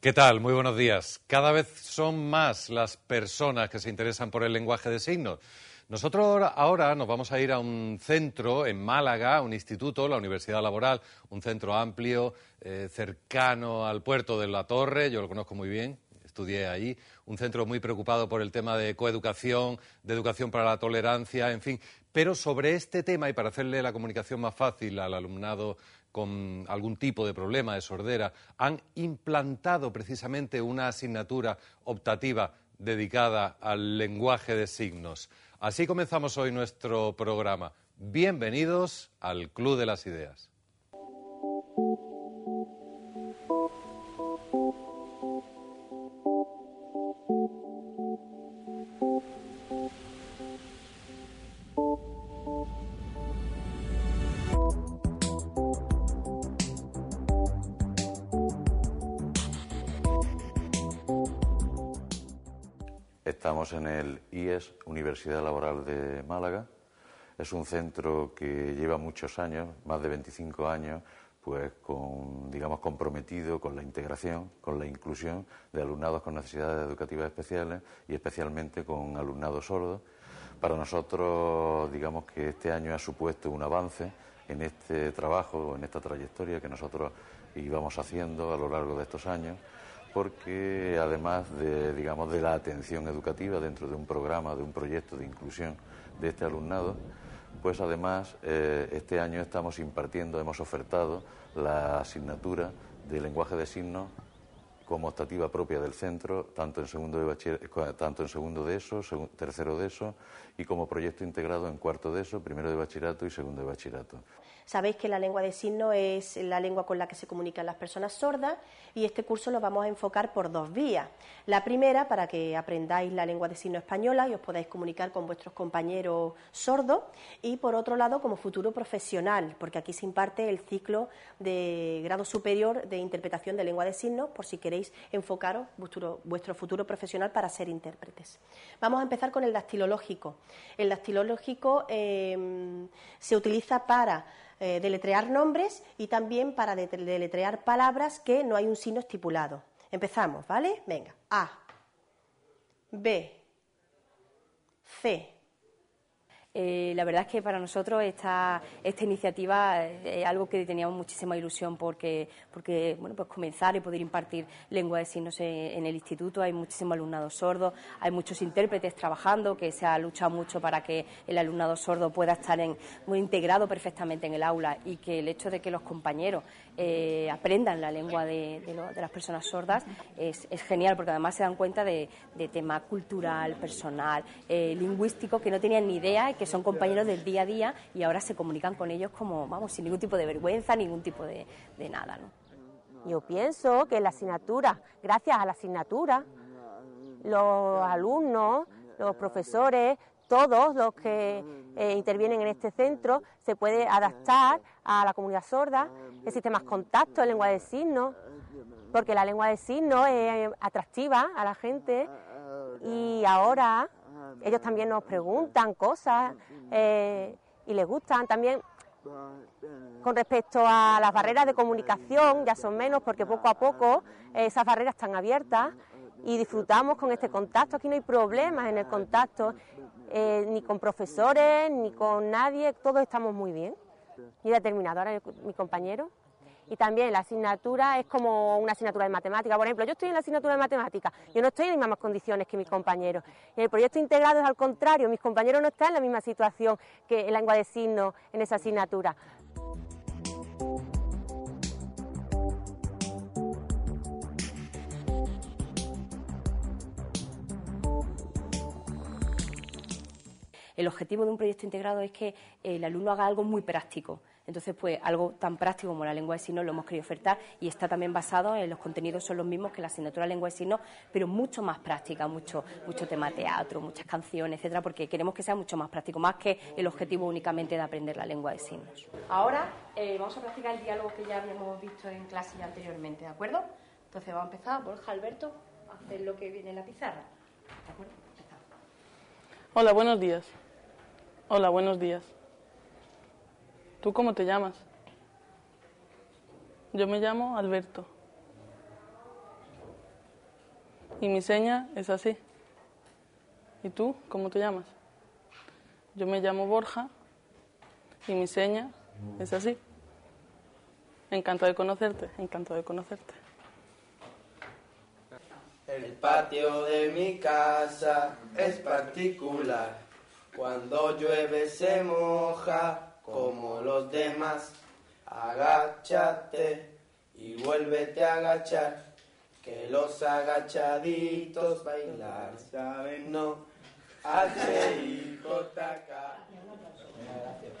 ¿Qué tal? Muy buenos días. Cada vez son más las personas que se interesan por el lenguaje de signos. Nosotros ahora nos vamos a ir a un centro en Málaga, un instituto, la Universidad Laboral, un centro amplio, eh, cercano al puerto de La Torre, yo lo conozco muy bien, estudié ahí, un centro muy preocupado por el tema de coeducación, de educación para la tolerancia, en fin, pero sobre este tema, y para hacerle la comunicación más fácil al alumnado con algún tipo de problema de sordera, han implantado precisamente una asignatura optativa dedicada al lenguaje de signos. Así comenzamos hoy nuestro programa. Bienvenidos al Club de las Ideas. Estamos en el IES, Universidad Laboral de Málaga. Es un centro que lleva muchos años, más de 25 años, pues con, digamos, comprometido con la integración, con la inclusión de alumnados con necesidades educativas especiales y especialmente con alumnados sordos. Para nosotros, digamos que este año ha supuesto un avance en este trabajo, en esta trayectoria que nosotros íbamos haciendo a lo largo de estos años porque además de, digamos, de la atención educativa dentro de un programa, de un proyecto de inclusión de este alumnado, pues además eh, este año estamos impartiendo, hemos ofertado la asignatura de lenguaje de signos como optativa propia del centro, tanto en segundo de, bachillerato eh, tanto en segundo de ESO, tercero de ESO y como proyecto integrado en cuarto de ESO, primero de bachillerato y segundo de bachillerato. Sabéis que la lengua de signos es la lengua con la que se comunican las personas sordas y este curso lo vamos a enfocar por dos vías. La primera, para que aprendáis la lengua de signos española y os podáis comunicar con vuestros compañeros sordos y por otro lado como futuro profesional, porque aquí se imparte el ciclo de grado superior de interpretación de lengua de signos por si queréis enfocaros vuestro, futuro profesional para ser intérpretes. Vamos a empezar con el dactilológico. El dactilológico em, se utiliza para eh, deletrear nombres y también para deletrear palabras que no hay un signo estipulado. Empezamos, ¿vale? Venga. A, B, C, eh, la verdad es que para nosotros esta, esta iniciativa eh, es algo que teníamos muchísima ilusión porque, porque bueno, pues comenzar y poder impartir lengua de signos en, el instituto. Hay muchísimo alumnado sordo, hay muchos intérpretes trabajando que se ha luchado mucho para que el alumnado sordo pueda estar muy integrado perfectamente en el aula y que el hecho de que los compañeros eh, aprendan la lengua de, las personas sordas es, genial porque además se dan cuenta de, tema cultural, personal, eh, lingüístico que no tenían ni idea y que son compañeros del día a día y ahora se comunican con ellos como, vamos, sin ningún tipo de vergüenza, ningún tipo de, nada. ¿no? Yo pienso que la asignatura, gracias a la asignatura, los alumnos, los profesores, todos los que eh, intervienen en este centro, se puede adaptar a la comunidad sorda, ...existe más contacto en lengua de signos, porque la lengua de signos es eh, atractiva a la gente y ahora ellos también nos preguntan cosas eh, y les gustan también. Con respecto a las barreras de comunicación, ya son menos porque poco a poco esas barreras están abiertas y disfrutamos con este contacto. Aquí no hay problemas en el contacto eh, ni con profesores, ni con nadie, todos estamos muy bien. Y la ahora mi compañero. Y también la asignatura es como una asignatura de matemática. Por ejemplo, yo estoy en la asignatura de matemática, yo no estoy en las mismas condiciones que mis compañeros. En el proyecto integrado es al contrario, mis compañeros no están en la misma situación que en lengua de signos en esa asignatura. El objetivo de un proyecto integrado es que eh, el alumno haga algo muy práctico. Entonces, pues algo tan práctico como la lengua de signos lo hemos querido ofertar y está también basado en los contenidos son los mismos que la asignatura de lengua de signos, pero mucho más práctica, mucho, mucho tema teatro, muchas canciones, etcétera, porque queremos que sea mucho más práctico, más que el objetivo únicamente de aprender la lengua de signos. Ahora eh, vamos a practicar el diálogo que ya habíamos visto en clase anteriormente, ¿de acuerdo? Entonces vamos a empezar, Borja Alberto, a hacer lo que viene en la pizarra. ¿De acuerdo? Hola, buenos días. Hola, buenos días. ¿Tú cómo te llamas? Yo me llamo Alberto. Y mi seña es así. ¿Y tú cómo te llamas? Yo me llamo Borja y mi seña es así. Encantado de conocerte, encantado de conocerte. El patio de mi casa es particular cuando llueve se moja como los demás. Agáchate y vuélvete a agachar, que los agachaditos bailar saben no. h i j